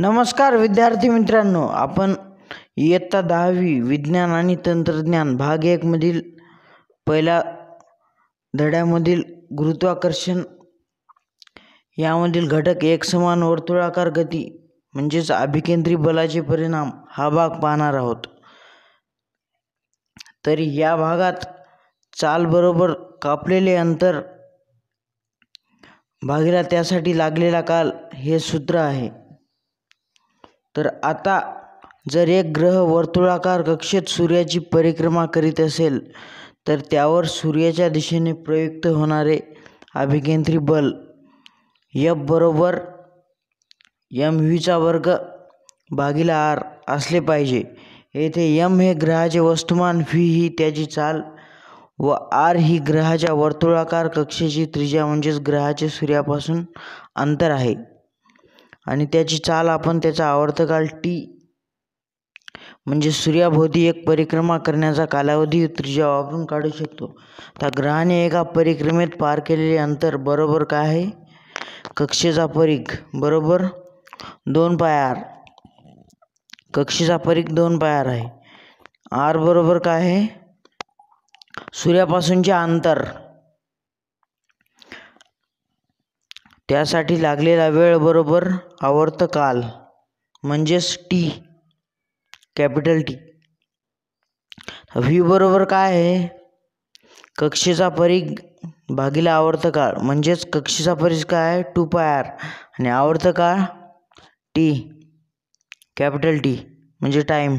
नमस्कार विद्यार्थी मित्रांनो आपण इयत्ता दहावी विज्ञान आणि तंत्रज्ञान भाग एकमधील पहिल्या धड्यामधील गुरुत्वाकर्षण यामधील घटक एक समान वर्तुळाकार गती म्हणजेच अभिकेंद्री बलाचे परिणाम हा भाग पाहणार आहोत तरी या भागात चालबरोबर कापलेले अंतर भागीला त्यासाठी लागलेला काल हे सूत्र आहे तर आता जर एक ग्रह वर्तुळाकार कक्षेत सूर्याची परिक्रमा करीत असेल तर त्यावर सूर्याच्या दिशेने प्रयुक्त होणारे अभिकेंद्री बल यफ बरोबर यम व्हीचा वर्ग भागीला आर असले पाहिजे येथे यम हे ग्रहाचे वस्तुमान व्ही ही त्याची चाल व आर ही ग्रहाच्या वर्तुळाकार कक्षेची त्रिज्या म्हणजेच ग्रहाचे सूर्यापासून अंतर आहे आणि त्याची चाल आपण त्याचा आवर्तकाल काल टी म्हणजे सूर्याभोवती एक परिक्रमा करण्याचा कालावधी त्रिज्या वापरून काढू शकतो त्या ग्रहाने एका परिक्रमेत पार केलेले अंतर बरोबर काय आहे कक्षेचा परीख बरोबर दोन पाय आर कक्षेचा परीख दोन पायार आर आहे आर बरोबर काय आहे सूर्यापासूनचे अंतर त्यासाठी लागलेला वेळ बरोबर आवर्त काल म्हणजेच टी कॅपिटल टी व्ही बरोबर काय आहे कक्षेचा परीघ भागीला काळ म्हणजेच कक्षेचा परीघ काय आहे टू पाय आर आणि काळ टी कॅपिटल टी म्हणजे टाईम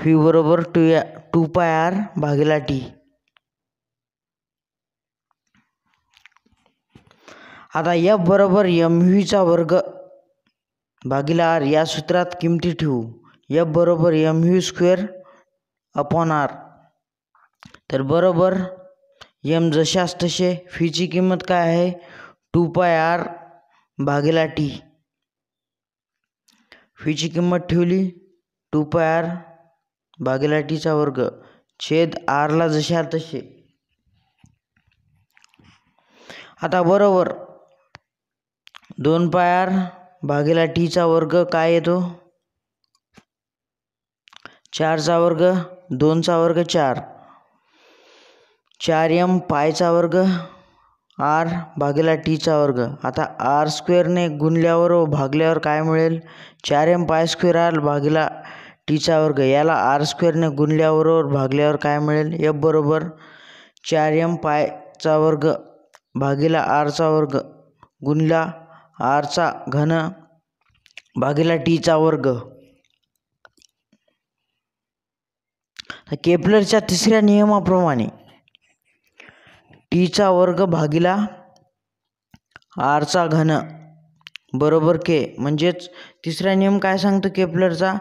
व्ही बरोबर टू या टू पाय आर भागीला टी आता यफ बरोबर एम व्हीचा वर्ग भागीला आर या सूत्रात किमती ठेवू एफ बरोबर M V square upon R तर बरोबर एम जशास तसे फीची किंमत काय आहे टू पाय आर भागिला टी फीची किंमत ठेवली टू पाय आर भागिला टीचा वर्ग छेद आरला जशा तसे आता बरोबर दोन पाय आर भागीला टीचा वर्ग काय येतो चारचा वर्ग दोनचा वर्ग चार चार एम पायचा वर्ग आर भागीला टीचा वर्ग आता आर स्क्वेअरने गुणल्यावर व भागल्यावर काय मिळेल चार एम पाय स्क्वेअर आर भागीला टीचा वर्ग याला आर स्क्वेअरने गुणल्यावर व भागल्यावर काय मिळेल एफ बरोबर चार एम पायचा वर्ग भागीला आरचा वर्ग गुणला आरचा घन भागीला टीचा वर्ग केपलरच्या तिसऱ्या नियमाप्रमाणे टीचा वर्ग भागीला आरचा घन बरोबर के म्हणजेच तिसरा नियम काय सांगतो केपलरचा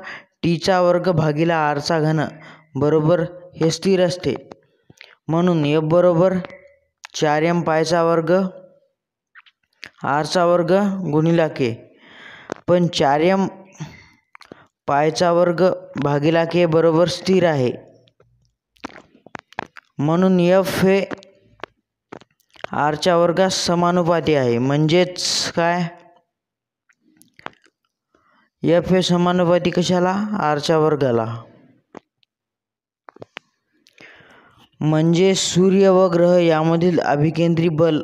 टीचा वर्ग भागीला आरचा घन बरोबर हे स्थिर असते म्हणून एफ बरोबर चार एम पायचा वर्ग आरचा वर्ग गुणिला के पण चार्यम पायचा वर्ग भागिला के बरोबर स्थिर आहे म्हणून यफ हे आरच्या वर्गात समानुपाती आहे म्हणजेच काय यफ हे समानुपाती कशाला आरच्या वर्गाला म्हणजे सूर्य व ग्रह यामधील अभिकेंद्री बल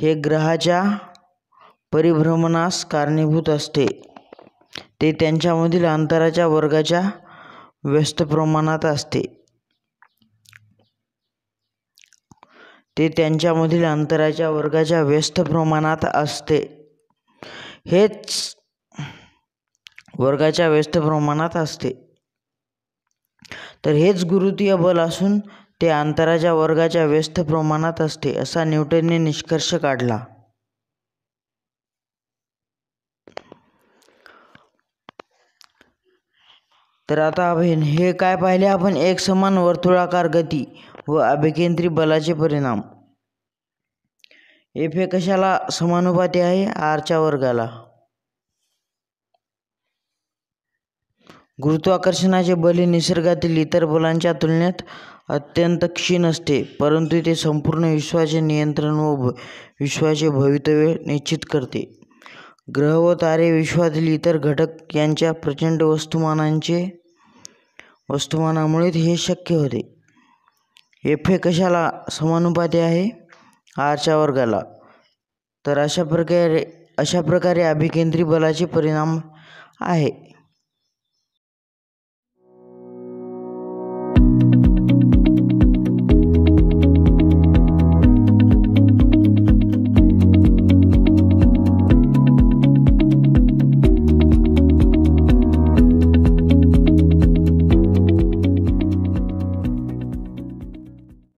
हे ग्रहाच्या परिभ्रमणास कारणीभूत असते ते त्यांच्यामधील अंतराच्या वर्गाच्या व्यस्त प्रमाणात असते ते त्यांच्यामधील अंतराच्या वर्गाच्या व्यस्त प्रमाणात असते हेच वर्गाच्या व्यस्त प्रमाणात असते तर हेच गुरुतीय बल असून ते अंतराच्या वर्गाच्या व्यस्त प्रमाणात असते असा न्यूटनने निष्कर्ष काढला तर आता अभिन हे काय पाहिले आपण एक समान वर्तुळाकार गती व अभिकेंद्री बलाचे परिणाम एफ हे कशाला समानुपाती आहे आरच्या वर्गाला गुरुत्वाकर्षणाचे बल हे निसर्गातील इतर बलांच्या तुलनेत अत्यंत क्षीण असते परंतु ते संपूर्ण विश्वाचे नियंत्रण व विश्वाचे भवितव्य निश्चित करते ग्रह व तारे विश्वातील इतर घटक यांच्या प्रचंड वस्तुमानांचे वस्तुमानामुळे हे शक्य होते एफ ए कशाला समानुपाती आहे आरच्या वर्गाला तर अशा प्रकारे अशा प्रकारे अभिकेंद्री बलाचे परिणाम आहे